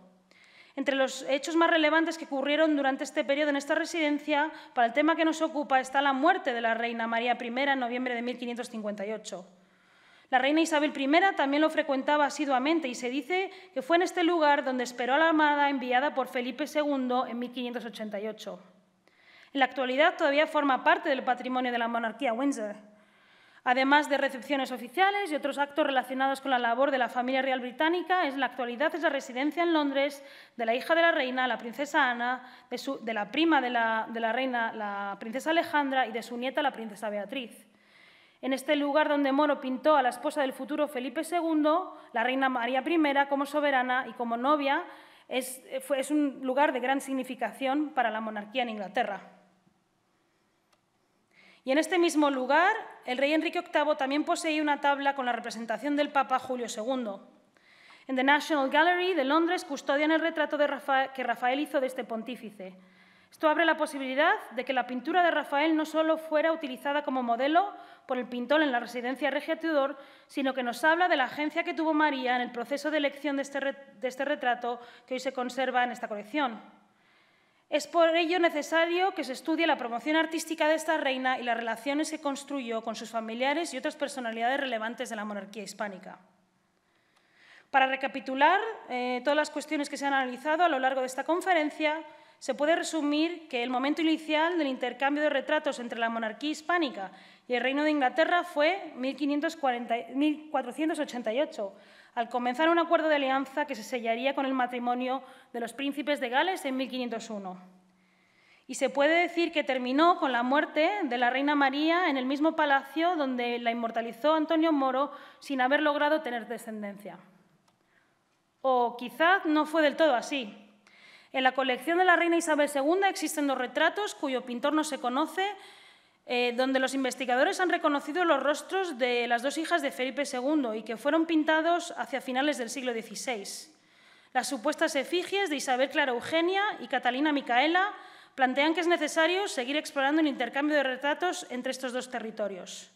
Entre los hechos más relevantes que ocurrieron durante este periodo en esta residencia, para el tema que nos ocupa, está la muerte de la reina María I en noviembre de 1558. La reina Isabel I también lo frecuentaba asiduamente y se dice que fue en este lugar donde esperó a la armada enviada por Felipe II en 1588. En la actualidad todavía forma parte del patrimonio de la monarquía Windsor. Además de recepciones oficiales y otros actos relacionados con la labor de la familia real británica, en la actualidad es la residencia en Londres de la hija de la reina, la princesa Ana, de, la prima de la, reina, la princesa Alejandra, y de su nieta, la princesa Beatriz. En este lugar donde Moro pintó a la esposa del futuro Felipe II, la reina María I, como soberana y como novia, es un lugar de gran significación para la monarquía en Inglaterra. Y en este mismo lugar, el rey Enrique VIII también poseía una tabla con la representación del Papa Julio II. En The National Gallery de Londres custodian el retrato que Rafael hizo de este pontífice. Esto abre la posibilidad de que la pintura de Rafael no solo fuera utilizada como modelo por el pintor en la residencia regia Tudor, sino que nos habla de la agencia que tuvo María en el proceso de elección de este, este retrato que hoy se conserva en esta colección. Es por ello necesario que se estudie la promoción artística de esta reina y las relaciones que construyó con sus familiares y otras personalidades relevantes de la monarquía hispánica. Para recapitular eh, todas las cuestiones que se han analizado a lo largo de esta conferencia, se puede resumir que el momento inicial del intercambio de retratos entre la monarquía hispánica y el Reino de Inglaterra fue 1540, 1488, al comenzar un acuerdo de alianza que se sellaría con el matrimonio de los príncipes de Gales en 1501. Y se puede decir que terminó con la muerte de la reina María en el mismo palacio donde la inmortalizó Antonio Moro sin haber logrado tener descendencia. O quizás no fue del todo así. En la colección de la reina Isabel II existen dos retratos cuyo pintor no se conoce eh, donde los investigadores han reconocido los rostros de las dos hijas de Felipe II y que fueron pintados hacia finales del siglo XVI. Las supuestas efigies de Isabel Clara Eugenia y Catalina Micaela plantean que es necesario seguir explorando el intercambio de retratos entre estos dos territorios.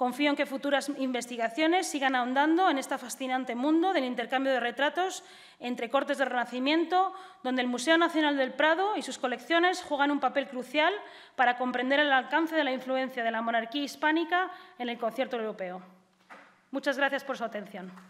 Confío en que futuras investigaciones sigan ahondando en este fascinante mundo del intercambio de retratos entre cortes del Renacimiento, donde el Museo Nacional del Prado y sus colecciones juegan un papel crucial para comprender el alcance de la influencia de la monarquía hispánica en el concierto europeo. Muchas gracias por su atención.